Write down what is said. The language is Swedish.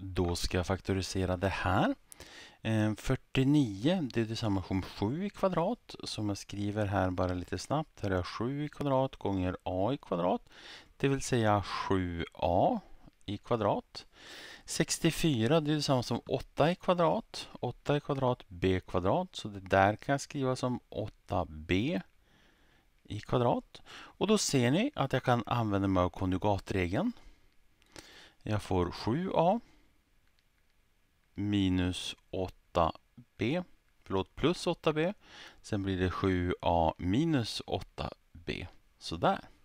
då ska jag faktorisera det här. 49 eh, det är detsamma som 7 i kvadrat. Som jag skriver här bara lite snabbt. Här är 7 i kvadrat gånger a i kvadrat. Det vill säga 7a i kvadrat. 64 det är detsamma som 8 i kvadrat. 8 i kvadrat b kvadrat. Så det där kan jag skriva som 8b i kvadrat. Och då ser ni att jag kan använda mig av konjugatregeln. Jag får 7a minus 8b, förlåt plus 8b. Sen blir det 7a minus 8b. Sådär.